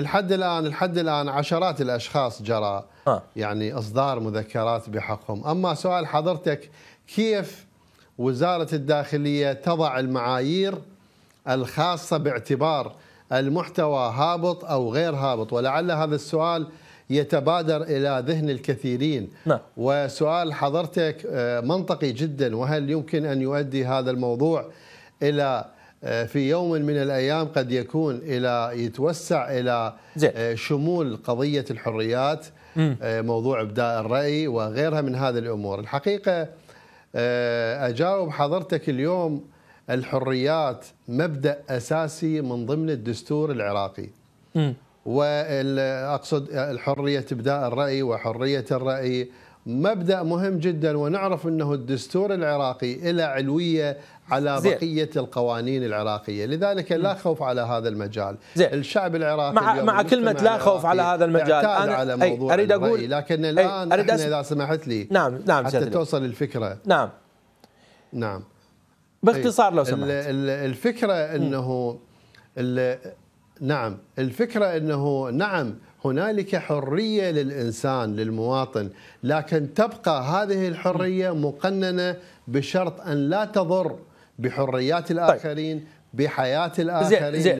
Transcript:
لحد الان لحد الان عشرات الاشخاص جرى آه. يعني اصدار مذكرات بحقهم، اما سؤال حضرتك كيف وزاره الداخليه تضع المعايير الخاصه باعتبار المحتوى هابط او غير هابط ولعل هذا السؤال يتبادر الى ذهن الكثيرين نعم. وسؤال حضرتك آه، منطقي جدا وهل يمكن ان يؤدي هذا الموضوع الى آه، في يوم من الايام قد يكون الى يتوسع الى آه، شمول قضيه الحريات آه، موضوع ابداء الراي وغيرها من هذه الامور الحقيقه اجاوب حضرتك اليوم الحريات مبدا اساسي من ضمن الدستور العراقي واقصد حريه ابداء الراي وحريه الراي مبدا مهم جدا ونعرف انه الدستور العراقي الى علويه على زي. بقيه القوانين العراقيه، لذلك لا خوف على هذا المجال. زي. الشعب العراقي مع مع كلمه لا خوف على هذا المجال انا على موضوع أي. اريد اقول لكن الان أريد أسم... اذا سمحت لي نعم نعم حتى توصل الفكره نعم نعم باختصار لو سمحت الفكره انه نعم الفكرة أنه نعم هنالك حرية للإنسان للمواطن لكن تبقى هذه الحرية مقننة بشرط أن لا تضر بحريات طيب. الآخرين بحياة الآخرين